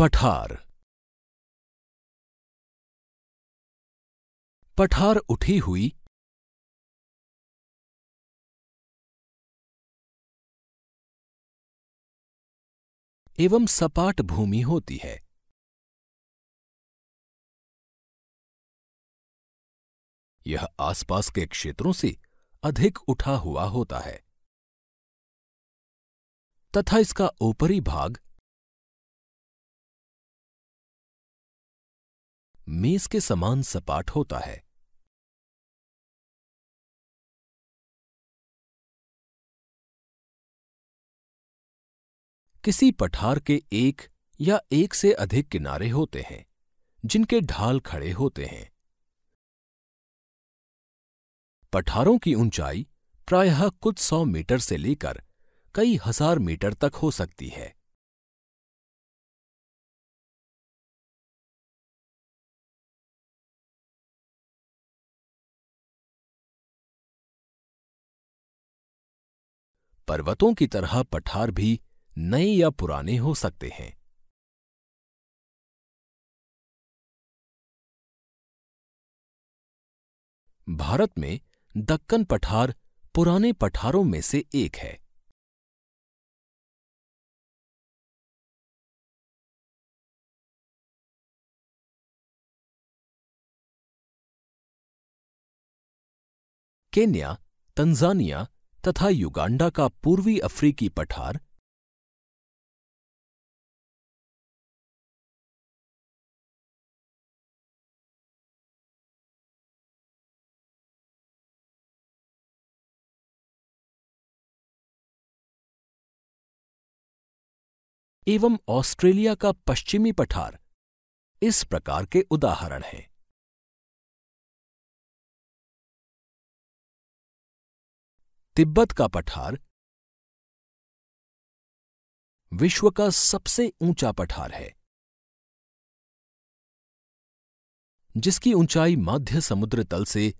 पठार पठार उठी हुई एवं सपाट भूमि होती है यह आसपास के क्षेत्रों से अधिक उठा हुआ होता है तथा इसका ऊपरी भाग मेज के समान सपाट होता है किसी पठार के एक या एक से अधिक किनारे होते हैं जिनके ढाल खड़े होते हैं पठारों की ऊंचाई प्रायः कुछ सौ मीटर से लेकर कई हजार मीटर तक हो सकती है पर्वतों की तरह पठार भी नए या पुराने हो सकते हैं भारत में दक्कन पठार पुराने पठारों में से एक है केन्या तंजानिया तथा युगांडा का पूर्वी अफ्रीकी पठार एवं ऑस्ट्रेलिया का पश्चिमी पठार इस प्रकार के उदाहरण हैं तिब्बत का पठार विश्व का सबसे ऊंचा पठार है जिसकी ऊंचाई मध्य समुद्र तल से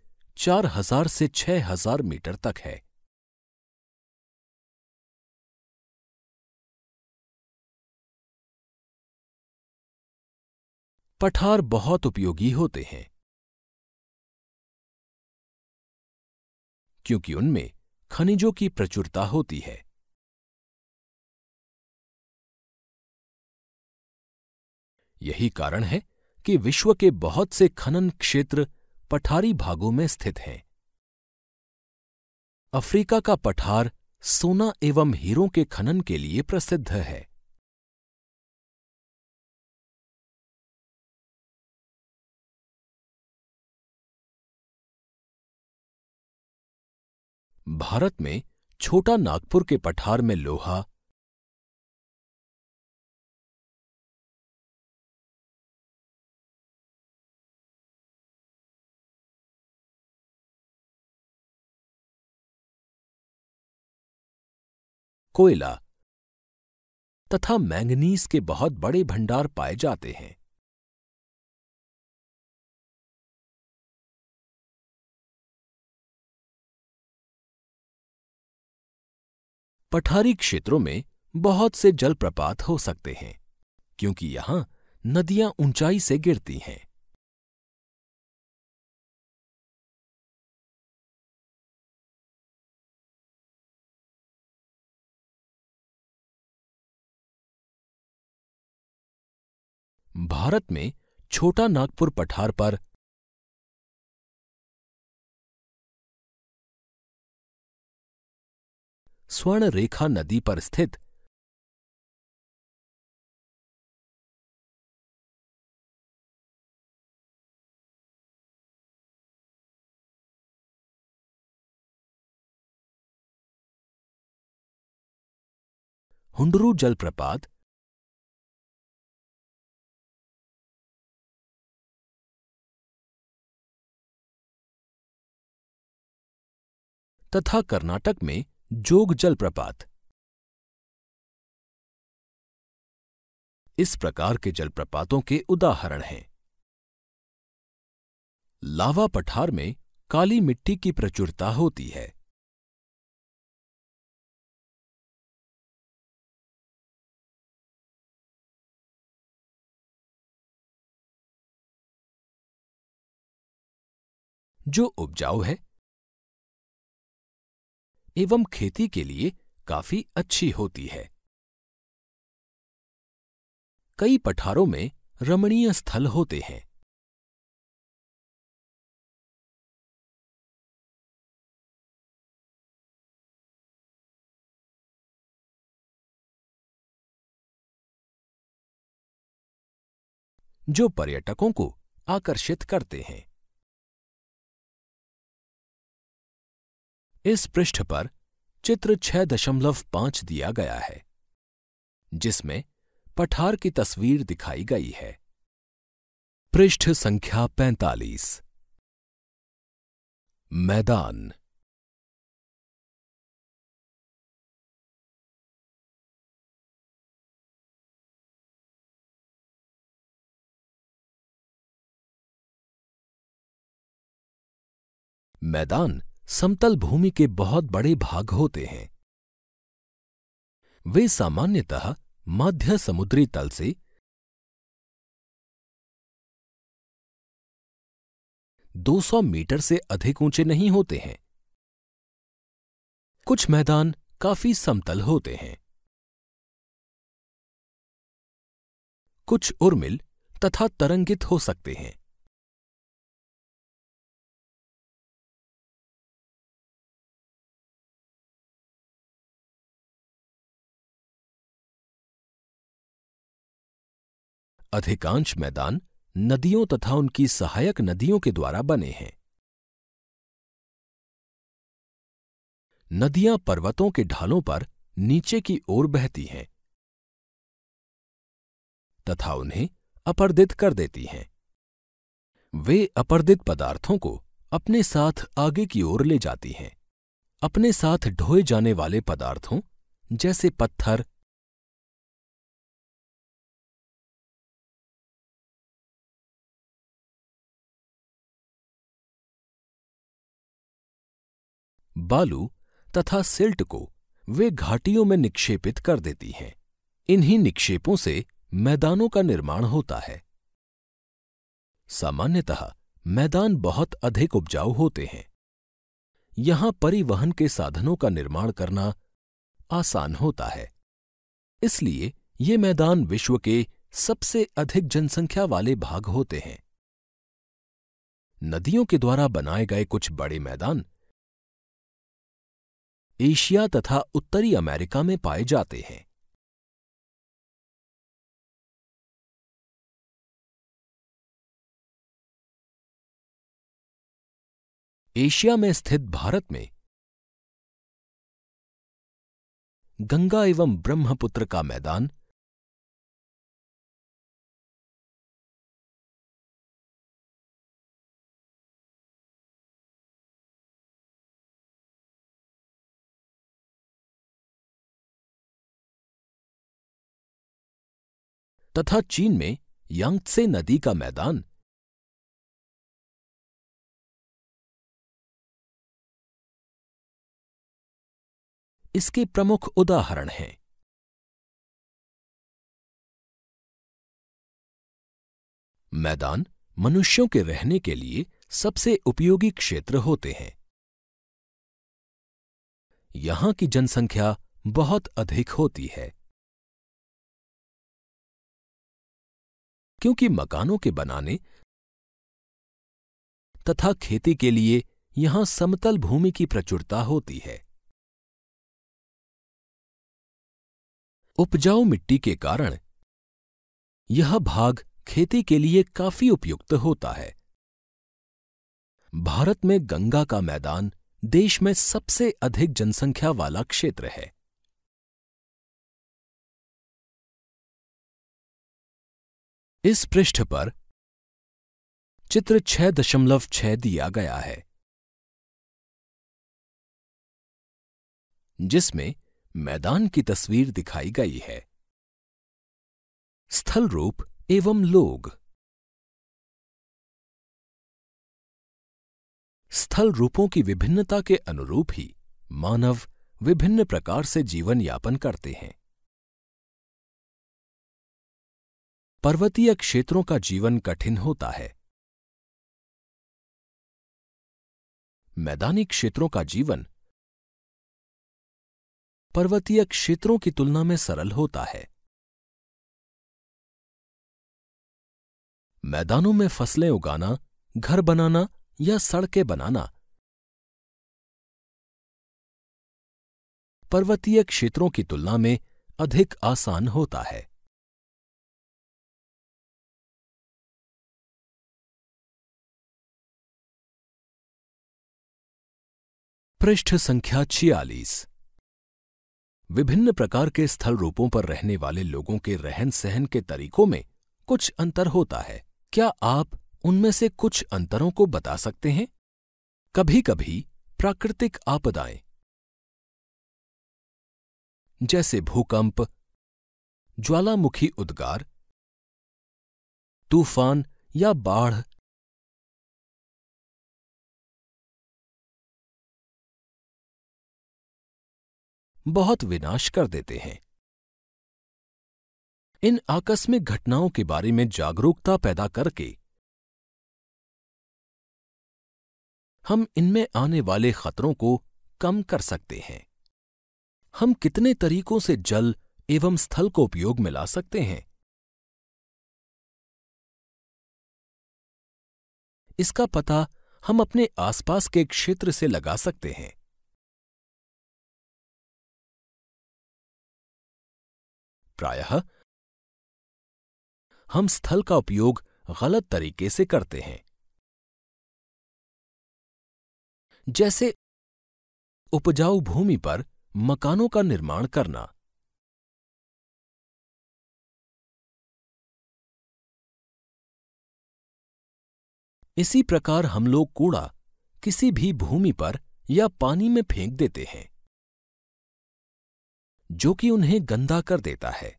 4000 से 6000 मीटर तक है पठार बहुत उपयोगी होते हैं क्योंकि उनमें खनिजों की प्रचुरता होती है यही कारण है कि विश्व के बहुत से खनन क्षेत्र पठारी भागों में स्थित हैं अफ्रीका का पठार सोना एवं हीरों के खनन के लिए प्रसिद्ध है भारत में छोटा नागपुर के पठार में लोहा कोयला तथा मैंगनीज के बहुत बड़े भंडार पाए जाते हैं पठारी क्षेत्रों में बहुत से जलप्रपात हो सकते हैं क्योंकि यहां नदियां ऊंचाई से गिरती हैं भारत में छोटा नागपुर पठार पर स्वर्णरेखा नदी पर स्थित हुंडरू जलप्रपात तथा कर्नाटक में जोग जलप्रपात इस प्रकार के जलप्रपातों के उदाहरण हैं लावा पठार में काली मिट्टी की प्रचुरता होती है जो उपजाऊ है एवं खेती के लिए काफी अच्छी होती है कई पठारों में रमणीय स्थल होते हैं जो पर्यटकों को आकर्षित करते हैं इस पृष्ठ पर चित्र छह दशमलव पांच दिया गया है जिसमें पठार की तस्वीर दिखाई गई है पृष्ठ संख्या पैंतालीस मैदान मैदान समतल भूमि के बहुत बड़े भाग होते हैं वे सामान्यतः मध्य समुद्री तल से दो सौ मीटर से अधिक ऊंचे नहीं होते हैं कुछ मैदान काफी समतल होते हैं कुछ उर्मिल तथा तरंगित हो सकते हैं अधिकांश मैदान नदियों तथा उनकी सहायक नदियों के द्वारा बने हैं नदियां पर्वतों के ढालों पर नीचे की ओर बहती हैं तथा उन्हें अपर्दित कर देती हैं वे अपर्दित पदार्थों को अपने साथ आगे की ओर ले जाती हैं अपने साथ ढोए जाने वाले पदार्थों जैसे पत्थर बालू तथा सिल्ट को वे घाटियों में निक्षेपित कर देती हैं इन्हीं निक्षेपों से मैदानों का निर्माण होता है सामान्यतः मैदान बहुत अधिक उपजाऊ होते हैं यहां परिवहन के साधनों का निर्माण करना आसान होता है इसलिए ये मैदान विश्व के सबसे अधिक जनसंख्या वाले भाग होते हैं नदियों के द्वारा बनाए गए कुछ बड़े मैदान एशिया तथा उत्तरी अमेरिका में पाए जाते हैं एशिया में स्थित भारत में गंगा एवं ब्रह्मपुत्र का मैदान तथा चीन में यांगत्से नदी का मैदान इसके प्रमुख उदाहरण हैं मैदान मनुष्यों के रहने के लिए सबसे उपयोगी क्षेत्र होते हैं यहां की जनसंख्या बहुत अधिक होती है क्योंकि मकानों के बनाने तथा खेती के लिए यहां समतल भूमि की प्रचुरता होती है उपजाऊ मिट्टी के कारण यह भाग खेती के लिए काफी उपयुक्त होता है भारत में गंगा का मैदान देश में सबसे अधिक जनसंख्या वाला क्षेत्र है इस पृष्ठ पर चित्र छह दशमलव छह दिया गया है जिसमें मैदान की तस्वीर दिखाई गई है स्थल रूप एवं लोग स्थल रूपों की विभिन्नता के अनुरूप ही मानव विभिन्न प्रकार से जीवन यापन करते हैं पर्वतीय क्षेत्रों का जीवन कठिन होता है मैदानी क्षेत्रों का जीवन पर्वतीय क्षेत्रों की तुलना में सरल होता है मैदानों में फसलें उगाना घर बनाना या सड़कें बनाना पर्वतीय क्षेत्रों की तुलना में अधिक आसान होता है पृष्ठ संख्या छियालीस विभिन्न प्रकार के स्थल रूपों पर रहने वाले लोगों के रहन सहन के तरीकों में कुछ अंतर होता है क्या आप उनमें से कुछ अंतरों को बता सकते हैं कभी कभी प्राकृतिक आपदाएं जैसे भूकंप ज्वालामुखी उद्गार तूफान या बाढ़ बहुत विनाश कर देते हैं इन आकस्मिक घटनाओं के बारे में जागरूकता पैदा करके हम इनमें आने वाले खतरों को कम कर सकते हैं हम कितने तरीकों से जल एवं स्थल को उपयोग में ला सकते हैं इसका पता हम अपने आसपास के क्षेत्र से लगा सकते हैं प्रायः हम स्थल का उपयोग गलत तरीके से करते हैं जैसे उपजाऊ भूमि पर मकानों का निर्माण करना इसी प्रकार हम लोग कूड़ा किसी भी भूमि पर या पानी में फेंक देते हैं जो कि उन्हें गंदा कर देता है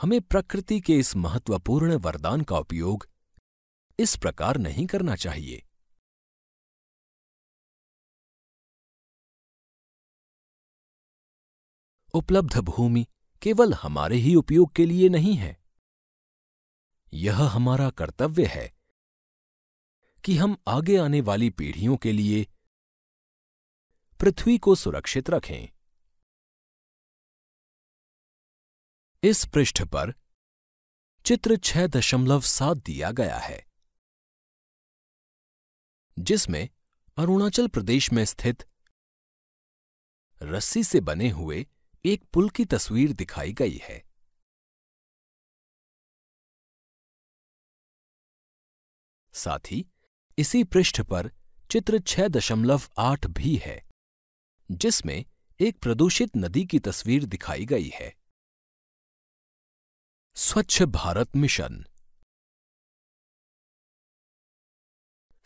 हमें प्रकृति के इस महत्वपूर्ण वरदान का उपयोग इस प्रकार नहीं करना चाहिए उपलब्ध भूमि केवल हमारे ही उपयोग के लिए नहीं है यह हमारा कर्तव्य है कि हम आगे आने वाली पीढ़ियों के लिए पृथ्वी को सुरक्षित रखें इस पृष्ठ पर चित्र छह दशमलव सात दिया गया है जिसमें अरुणाचल प्रदेश में स्थित रस्सी से बने हुए एक पुल की तस्वीर दिखाई गई है साथ ही इसी पृष्ठ पर चित्र छह दशमलव आठ भी है जिसमें एक प्रदूषित नदी की तस्वीर दिखाई गई है स्वच्छ भारत मिशन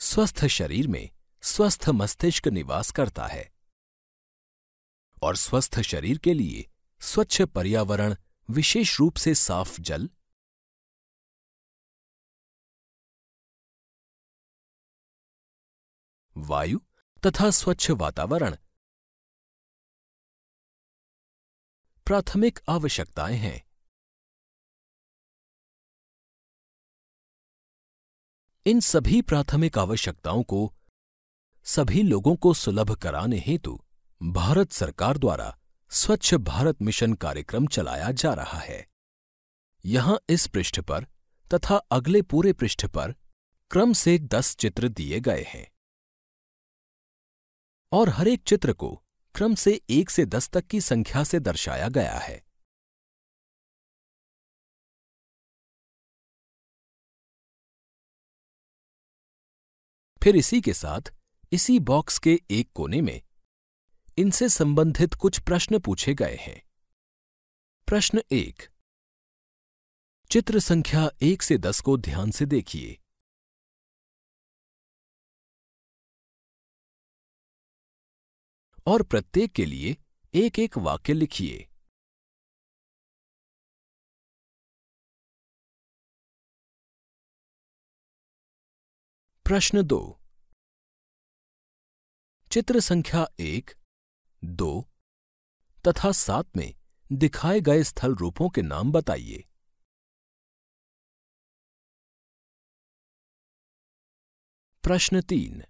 स्वस्थ शरीर में स्वस्थ मस्तिष्क निवास करता है और स्वस्थ शरीर के लिए स्वच्छ पर्यावरण विशेष रूप से साफ जल वायु तथा स्वच्छ वातावरण प्राथमिक आवश्यकताएं हैं इन सभी प्राथमिक आवश्यकताओं को सभी लोगों को सुलभ कराने हेतु भारत सरकार द्वारा स्वच्छ भारत मिशन कार्यक्रम चलाया जा रहा है यहां इस पृष्ठ पर तथा अगले पूरे पृष्ठ पर क्रम से दस चित्र दिए गए हैं और हर एक चित्र को क्रम से एक से दस तक की संख्या से दर्शाया गया है फिर इसी के साथ इसी बॉक्स के एक कोने में इनसे संबंधित कुछ प्रश्न पूछे गए हैं प्रश्न एक चित्र संख्या एक से दस को ध्यान से देखिए और प्रत्येक के लिए एक एक वाक्य लिखिए प्रश्न दो चित्र संख्या एक दो तथा सात में दिखाए गए स्थल रूपों के नाम बताइए प्रश्न तीन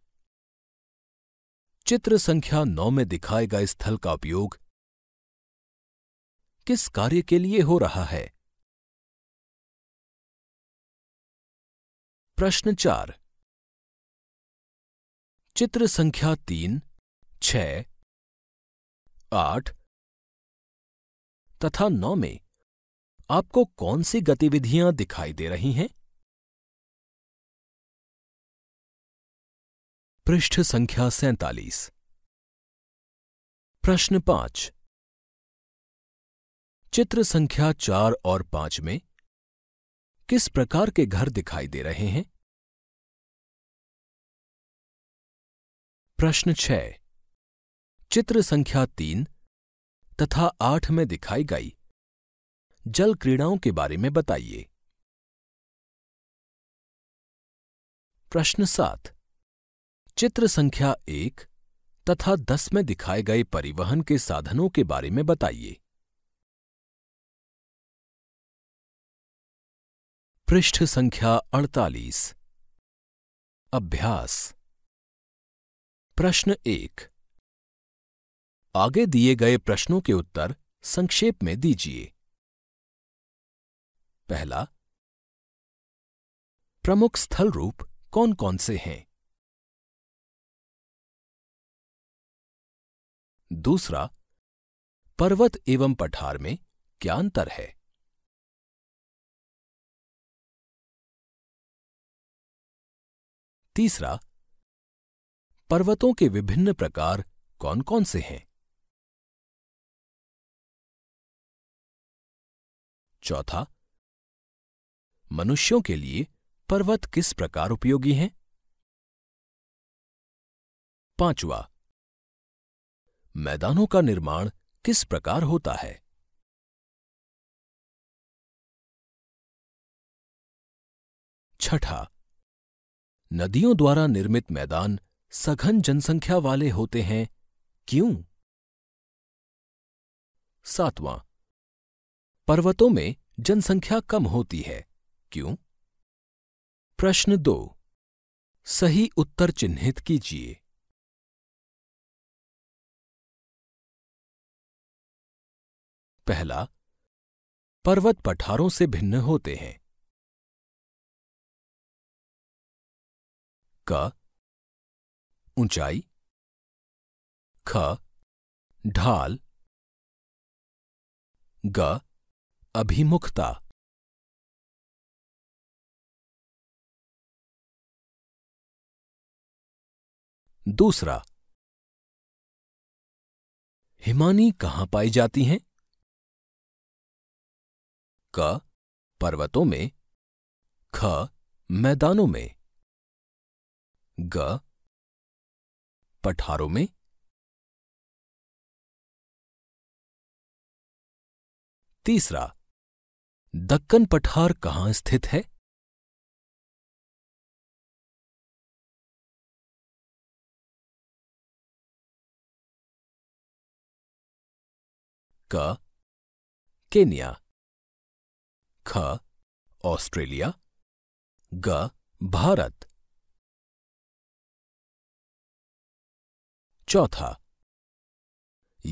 चित्र संख्या नौ में दिखाए गए स्थल का उपयोग किस कार्य के लिए हो रहा है प्रश्न चार चित्र संख्या तीन छ आठ तथा नौ में आपको कौन सी गतिविधियां दिखाई दे रही हैं पृष्ठ संख्या सैतालीस प्रश्न पांच चित्र संख्या चार और पांच में किस प्रकार के घर दिखाई दे रहे हैं प्रश्न छ चित्र संख्या तीन तथा आठ में दिखाई गई जल क्रीड़ाओं के बारे में बताइए प्रश्न सात चित्र संख्या एक तथा दस में दिखाए गए परिवहन के साधनों के बारे में बताइए पृष्ठ संख्या अड़तालीस अभ्यास प्रश्न एक आगे दिए गए प्रश्नों के उत्तर संक्षेप में दीजिए पहला प्रमुख स्थल रूप कौन कौन से हैं दूसरा पर्वत एवं पठार में क्या अंतर है तीसरा पर्वतों के विभिन्न प्रकार कौन कौन से हैं चौथा मनुष्यों के लिए पर्वत किस प्रकार उपयोगी हैं पांचवा मैदानों का निर्माण किस प्रकार होता है छठा नदियों द्वारा निर्मित मैदान सघन जनसंख्या वाले होते हैं क्यों सातवां पर्वतों में जनसंख्या कम होती है क्यों प्रश्न दो सही उत्तर चिन्हित कीजिए पहला पर्वत पठारों से भिन्न होते हैं का ऊंचाई ख ढाल ग अभिमुखता दूसरा हिमानी कहां पाई जाती हैं क पर्वतों में ख मैदानों में ग पठारों में तीसरा दक्कन पठार कहां स्थित है क केनिया ख ऑस्ट्रेलिया ग भारत चौथा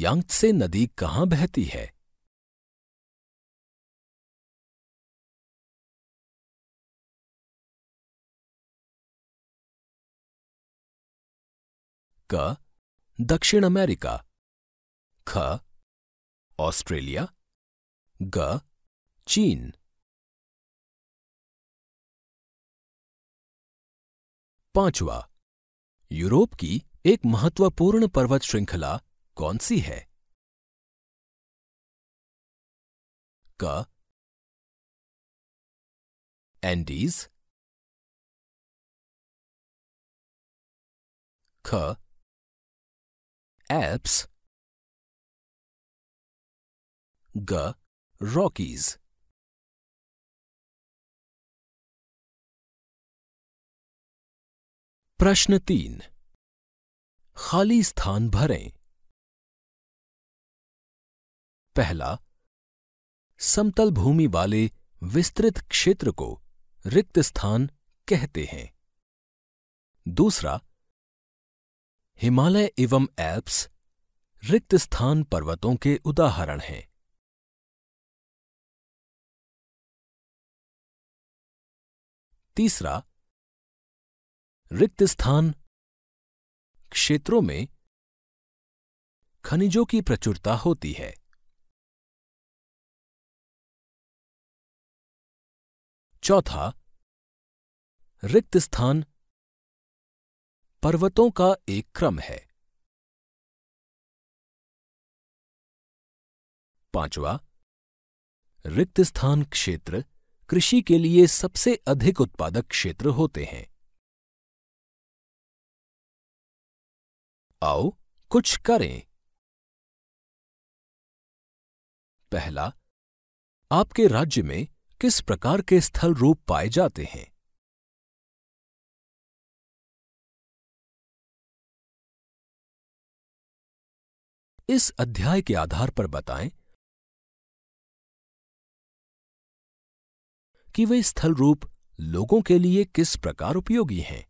यांगत्से नदी कहां बहती है क दक्षिण अमेरिका ख ऑस्ट्रेलिया ग चीन पांचवा यूरोप की एक महत्वपूर्ण पर्वत श्रृंखला कौन सी है क एंडीज ख एप्स ग रॉकीज प्रश्न तीन खाली स्थान भरें पहला समतल भूमि वाले विस्तृत क्षेत्र को रिक्त स्थान कहते हैं दूसरा हिमालय एवं एल्प्स रिक्त स्थान पर्वतों के उदाहरण हैं तीसरा रिक्त स्थान क्षेत्रों में खनिजों की प्रचुरता होती है चौथा रिक्त स्थान पर्वतों का एक क्रम है पांचवा रिक्त स्थान क्षेत्र कृषि के लिए सबसे अधिक उत्पादक क्षेत्र होते हैं आओ कुछ करें पहला आपके राज्य में किस प्रकार के स्थल रूप पाए जाते हैं इस अध्याय के आधार पर बताएं कि वे स्थल रूप लोगों के लिए किस प्रकार उपयोगी हैं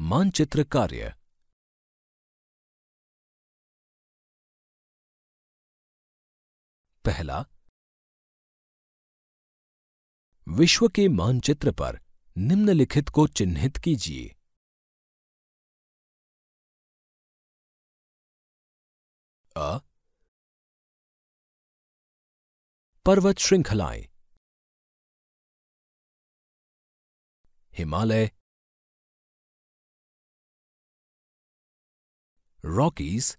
मानचित्र कार्य पहला विश्व के मानचित्र पर निम्नलिखित को चिन्हित कीजिए अ पर्वत श्रृंखलाएं हिमालय Rockies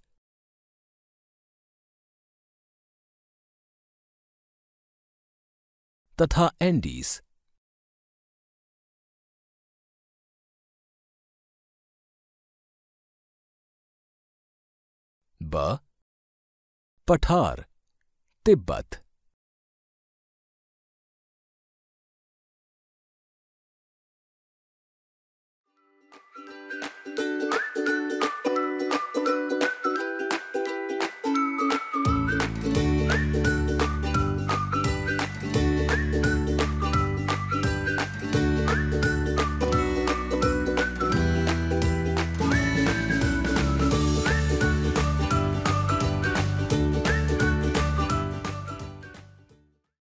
तथा एंडीज ब पठार तिब्बत